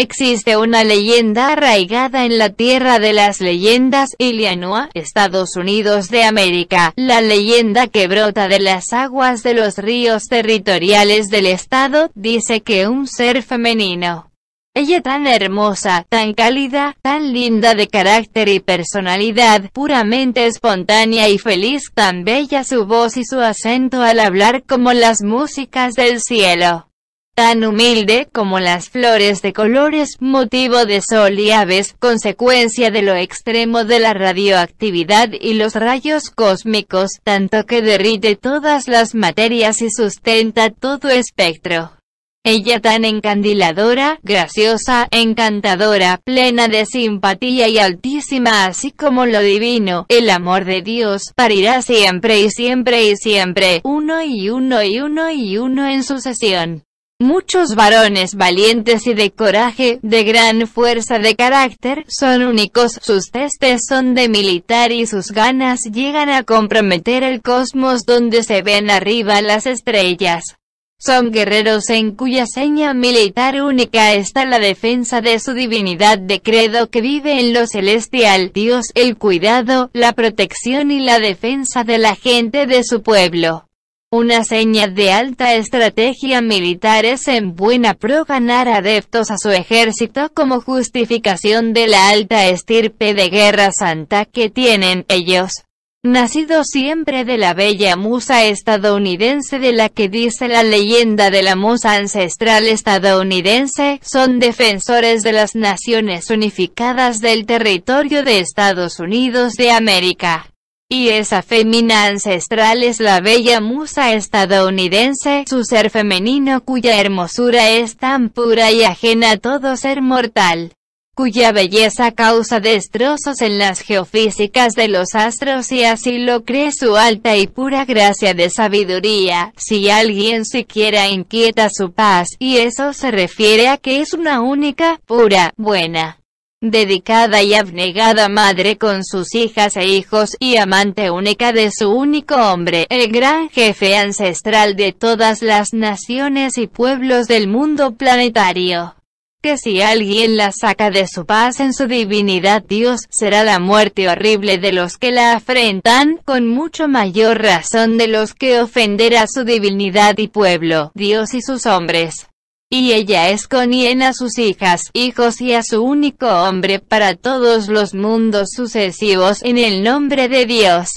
Existe una leyenda arraigada en la tierra de las leyendas, Ilianua, Estados Unidos de América, la leyenda que brota de las aguas de los ríos territoriales del estado, dice que un ser femenino, ella tan hermosa, tan cálida, tan linda de carácter y personalidad, puramente espontánea y feliz, tan bella su voz y su acento al hablar como las músicas del cielo tan humilde como las flores de colores, motivo de sol y aves, consecuencia de lo extremo de la radioactividad y los rayos cósmicos, tanto que derrite todas las materias y sustenta todo espectro. Ella tan encandiladora, graciosa, encantadora, plena de simpatía y altísima así como lo divino, el amor de Dios, parirá siempre y siempre y siempre, uno y uno y uno y uno en sucesión. Muchos varones valientes y de coraje, de gran fuerza de carácter, son únicos, sus testes son de militar y sus ganas llegan a comprometer el cosmos donde se ven arriba las estrellas. Son guerreros en cuya seña militar única está la defensa de su divinidad de credo que vive en lo celestial, Dios, el cuidado, la protección y la defensa de la gente de su pueblo. Una seña de alta estrategia militar es en buena pro ganar adeptos a su ejército como justificación de la alta estirpe de guerra santa que tienen ellos. Nacido siempre de la bella musa estadounidense de la que dice la leyenda de la musa ancestral estadounidense, son defensores de las Naciones Unificadas del territorio de Estados Unidos de América. Y esa fémina ancestral es la bella musa estadounidense, su ser femenino cuya hermosura es tan pura y ajena a todo ser mortal, cuya belleza causa destrozos en las geofísicas de los astros y así lo cree su alta y pura gracia de sabiduría, si alguien siquiera inquieta su paz, y eso se refiere a que es una única, pura, buena, dedicada y abnegada madre con sus hijas e hijos y amante única de su único hombre, el gran jefe ancestral de todas las naciones y pueblos del mundo planetario. Que si alguien la saca de su paz en su divinidad Dios, será la muerte horrible de los que la afrentan, con mucho mayor razón de los que ofender a su divinidad y pueblo, Dios y sus hombres y ella conien a sus hijas, hijos y a su único hombre para todos los mundos sucesivos en el nombre de Dios.